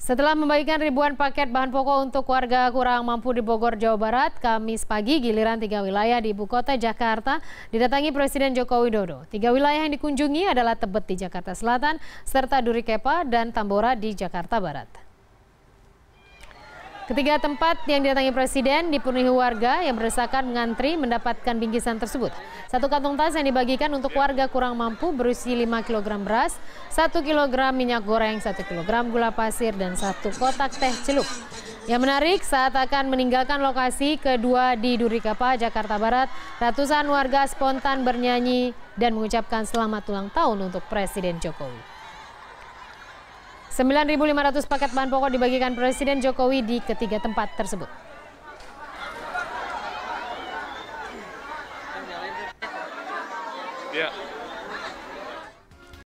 Setelah membagikan ribuan paket bahan pokok untuk warga kurang mampu di Bogor, Jawa Barat, Kamis pagi giliran tiga wilayah di ibu kota Jakarta didatangi Presiden Joko Widodo. Tiga wilayah yang dikunjungi adalah Tebet di Jakarta Selatan, serta Duri Kepa dan Tambora di Jakarta Barat. Ketiga tempat yang didatangi Presiden dipenuhi warga yang berdesakan mengantri mendapatkan bingkisan tersebut. Satu kantong tas yang dibagikan untuk warga kurang mampu berisi 5 kg beras, 1 kg minyak goreng, 1 kg gula pasir, dan satu kotak teh celup. Yang menarik, saat akan meninggalkan lokasi kedua di Duri Durikapa, Jakarta Barat, ratusan warga spontan bernyanyi dan mengucapkan selamat ulang tahun untuk Presiden Jokowi. 9.500 paket bahan pokok dibagikan Presiden Jokowi di ketiga tempat tersebut. Yeah.